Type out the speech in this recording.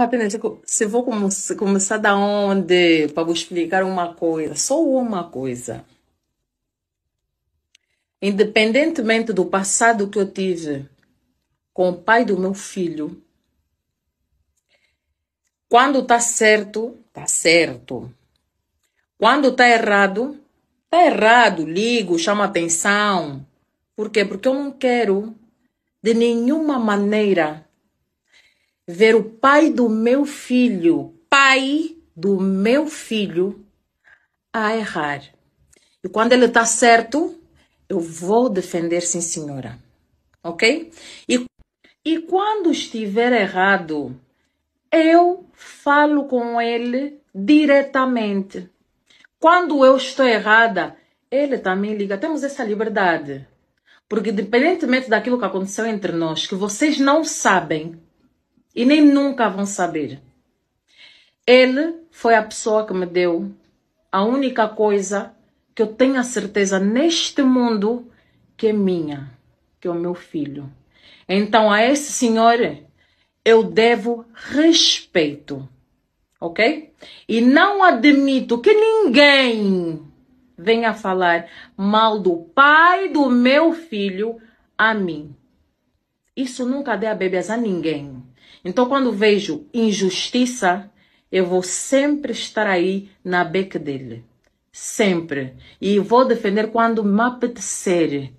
Rapidamente, se vou começar da onde para vou explicar uma coisa, só uma coisa. Independentemente do passado que eu tive com o pai do meu filho, quando tá certo, tá certo. Quando tá errado, tá errado. Ligo, chamo atenção. Por quê? Porque eu não quero de nenhuma maneira ver o pai do meu filho, pai do meu filho, a errar. E quando ele está certo, eu vou defender, sim, senhora. Ok? E, e quando estiver errado, eu falo com ele diretamente. Quando eu estou errada, ele também liga. Temos essa liberdade. Porque, independentemente daquilo que aconteceu entre nós, que vocês não sabem, e nem nunca vão saber. Ele foi a pessoa que me deu a única coisa que eu tenho a certeza neste mundo que é minha, que é o meu filho. Então a esse senhor eu devo respeito, ok? E não admito que ninguém venha falar mal do pai do meu filho a mim. Isso nunca dê a bebês a ninguém. Então, quando vejo injustiça, eu vou sempre estar aí na beca dele. Sempre. E vou defender quando me apetecer.